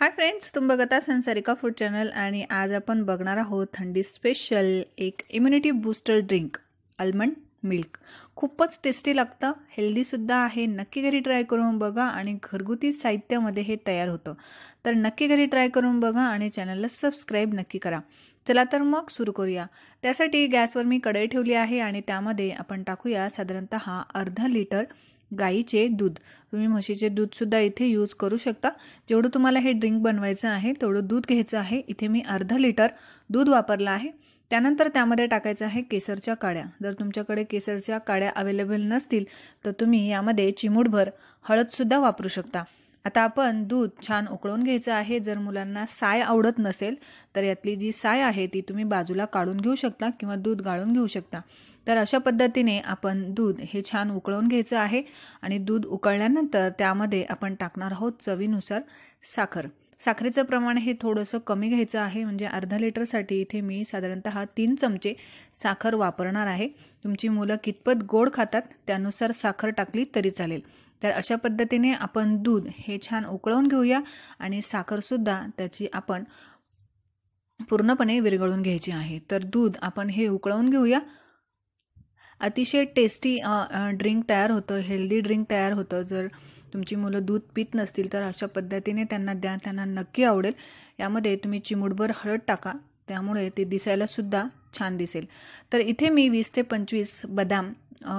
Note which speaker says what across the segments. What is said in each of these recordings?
Speaker 1: hi friends तुम बघत संसारिका food channel आणि आज आपण बघणार आहोत थंडी स्पेशल एक immunity booster drink almond milk खूपच टेस्टी लागतं हेल्दीसुद्धा आहे नक्की घरी ट्राय करून बघा आणि घरगुती साहित्यामध्ये हे तयार होतं तर नक्की घरी ट्राय करून बघा आणि चॅनलला सबस्क्राईब नक्की करा चला तर मग सुरू करूया त्यासाठी गॅसवर मी कढई ठेवली आहे आणि त्यामध्ये आपण टाकूया साधारणत अर्धा लिटर गाईचे दूध तुम्ही म्हशीचे दूधसुद्धा इथे यूज करू शकता जेवढं तुम्हाला हे ड्रिंक बनवायचं आहे तेवढं दूध घ्यायचं आहे इथे मी अर्धा लिटर दूध वापरलं आहे त्यानंतर त्यामध्ये टाकायचं आहे केसरच्या काड्या जर तुमच्याकडे केसरच्या काड्या अवेलेबल नसतील तर तुम्ही यामध्ये चिमूटभर हळदसुद्धा वापरू शकता आता आपण दूध छान उकळून घ्यायचं आहे जर मुलांना साय आवडत नसेल तर यातली जी साय आहे ती तुम्ही बाजूला काढून घेऊ शकता किंवा दूध गाळून घेऊ शकता तर अशा पद्धतीने आपण दूध हे छान उकळून घ्यायचं आहे आणि दूध उकळल्यानंतर त्यामध्ये आपण टाकणार आहोत चवीनुसार साखर साखरेचं प्रमाण हे थोडंसं कमी घ्यायचं आहे म्हणजे अर्धा लिटरसाठी इथे मी साधारणतः तीन चमचे साखर वापरणार आहे तुमची मुलं कितपत गोड खातात त्यानुसार साखर टाकली तरी चालेल तर अशा पद्धतीने आपण दूध हे छान उकळवून घेऊया आणि साखरसुद्धा त्याची आपण पूर्णपणे विरघळून घ्यायची आहे तर दूध आपण हे उकळवून घेऊया अतिशय टेस्टी ड्रिंक तयार होतं हेल्दी ड्रिंक तयार होतं जर तुमची मुलं दूध पित नसतील तर अशा पद्धतीने त्यांना द्या त्यांना नक्की आवडेल यामध्ये तुम्ही चिमुडभर हळद टाका त्यामुळे ते सुद्धा छान दिसेल तर इथे मी वीस ते पंचवीस बदाम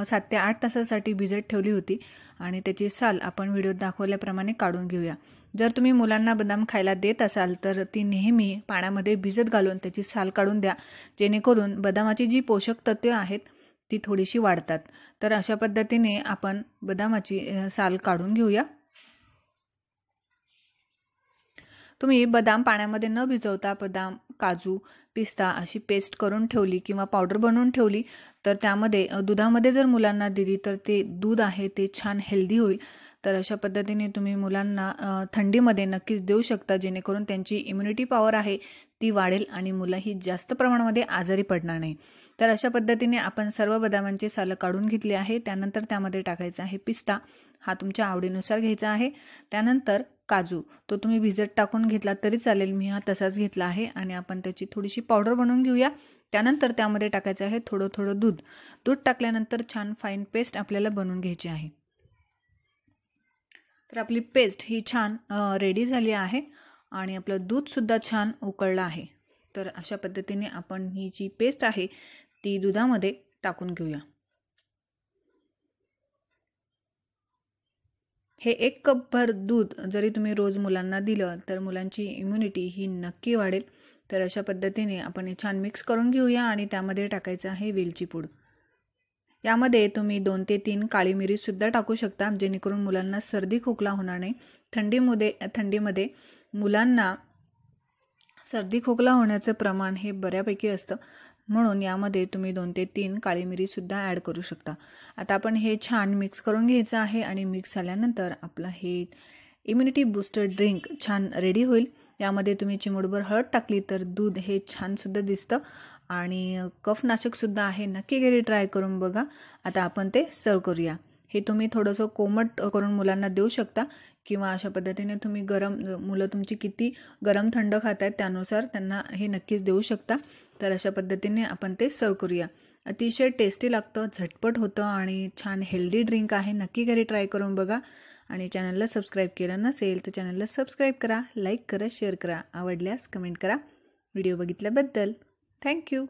Speaker 1: सात ते आठ तासासाठी भिजत ठेवली होती आणि त्याची साल आपण व्हिडिओत दाखवल्याप्रमाणे काढून घेऊया जर तुम्ही मुलांना बदाम खायला देत असाल तर ती नेहमी पाण्यामध्ये भिजत घालून त्याची साल काढून द्या जेणेकरून बदामाची जी पोषक तत्वे आहेत ती थोडीशी वाढतात तर अशा पद्धतीने आपण बदामाची साल काढून घेऊया तुम्ही बदाम पाण्यामध्ये न भिजवता बदाम काजू पिस्ता अशी पेस्ट करून ठेवली किंवा पावडर बनवून ठेवली तर त्यामध्ये दुधामध्ये जर मुलांना दिली तर ते दूध आहे ते छान हेल्दी होईल तर अशा पद्धतीने तुम्ही मुलांना थंडीमध्ये नक्कीच देऊ शकता जेणेकरून त्यांची इम्युनिटी पॉवर आहे ती वाढेल आणि ही जास्त प्रमाणामध्ये आजारी पडणार नाही तर अशा पद्धतीने आपण सर्व बदामांचे सालं काढून घेतली आहे त्यानंतर त्यामध्ये टाकायचं आहे पिस्ता हा तुमच्या आवडीनुसार घ्यायचा आहे त्यानंतर काजू तो तुम्ही भिजत टाकून घेतला तरी चालेल मी हा तसाच घेतला आहे आणि आपण त्याची थोडीशी पावडर बनवून घेऊया त्यानंतर त्यामध्ये टाकायचं आहे थोडं थोडं दूध दूध टाकल्यानंतर छान फाईन पेस्ट आपल्याला बनवून घ्यायची आहे तर आपली पेस्ट ही छान रेडी झाली आहे आणि आपलं दूधसुद्धा छान उकळलं आहे तर अशा पद्धतीने आपण ही जी पेस्ट आहे ती दुधामध्ये टाकून घेऊया हे एक भर दूध जरी तुम्ही रोज मुलांना दिलं तर मुलांची इम्युनिटी ही नक्की वाढेल तर अशा पद्धतीने आपण हे छान मिक्स करून घेऊया आणि त्यामध्ये टाकायचं आहे वेलची पूड यामध्ये तुम्ही दोन ते तीन काळी सुद्धा टाकू शकता जेणेकरून मुलांना सर्दी खोकला होणार नाही थंडीमध्ये थंडीमध्ये मुलांना सर्दी खोकला होण्याचं प्रमाण हे बऱ्यापैकी असतं म्हणून यामध्ये तुम्ही दोन ते तीन काळी मिरीसुद्धा ॲड करू शकता आता आपण हे छान मिक्स करून घ्यायचं आहे आणि मिक्स झाल्यानंतर आपलं हे इम्युनिटी बूस्टर ड्रिंक छान रेडी होईल यामध्ये तुम्ही चिमुडभर हळद टाकली तर दूध हे छानसुद्धा दिसतं आणि कफनाशकसुद्धा आहे नक्की घरी ट्राय करून बघा आता आपण ते सर्व करूया हे तुम्ही थोडंसं कोमट करून मुलांना देऊ शकता किंवा अशा पद्धतीने तुम्ही गरम मुलं तुमची किती गरम थंड खात आहेत त्यानुसार त्यांना हे नक्कीच देऊ शकता तर अशा पद्धतीने आपण ते सर्व करूया अतिशय टेस्टी लागतं झटपट होतं आणि छान हेल्दी ड्रिंक आहे नक्की घरी ट्राय करून बघा आणि चॅनलला सबस्क्राईब केलं नसेल तर चॅनलला सबस्क्राईब करा लाईक करा शेअर करा आवडल्यास कमेंट करा व्हिडिओ बघितल्याबद्दल थँक्यू